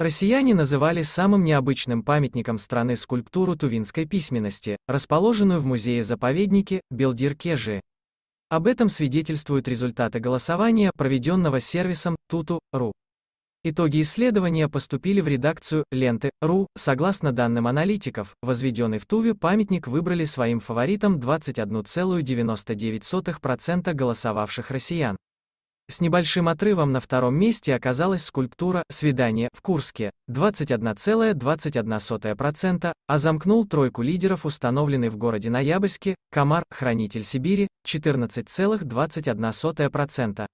Россияне называли самым необычным памятником страны скульптуру тувинской письменности, расположенную в музее-заповеднике Белдиркежи. Об этом свидетельствуют результаты голосования, проведенного сервисом Tutu.ru. Итоги исследования поступили в редакцию «Ленты.ру». Согласно данным аналитиков, возведенный в Туве памятник выбрали своим фаворитом 21,99% голосовавших россиян. С небольшим отрывом на втором месте оказалась скульптура «Свидание» в Курске, 21,21%, а замкнул тройку лидеров установленный в городе Ноябрьске «Комар», «Хранитель Сибири», 14,21%.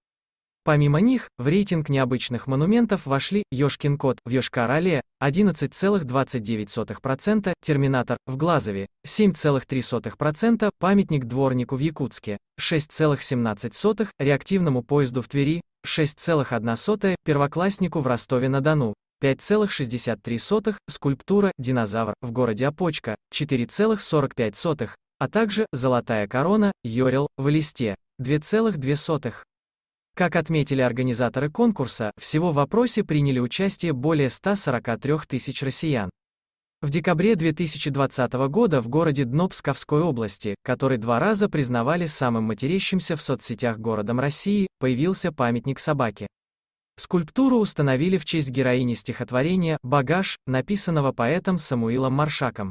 Помимо них, в рейтинг необычных монументов вошли «Ёшкин кот» в Ёшкар-Але 11,29%, «Терминатор» в Глазове 7,3%, «Памятник дворнику» в Якутске 6,17%, «Реактивному поезду» в Твери 6,1%, «Первокласснику» в Ростове-на-Дону 5,63, «Скульптура» «Динозавр» в городе Опочка 4,45, а также «Золотая корона» «Йорел» в Листе 2,2. Как отметили организаторы конкурса, всего в вопросе приняли участие более 143 тысяч россиян. В декабре 2020 года в городе Днопсковской области, который два раза признавали самым матерящимся в соцсетях городом России, появился памятник собаке. Скульптуру установили в честь героини стихотворения «Багаж», написанного поэтом Самуилом Маршаком.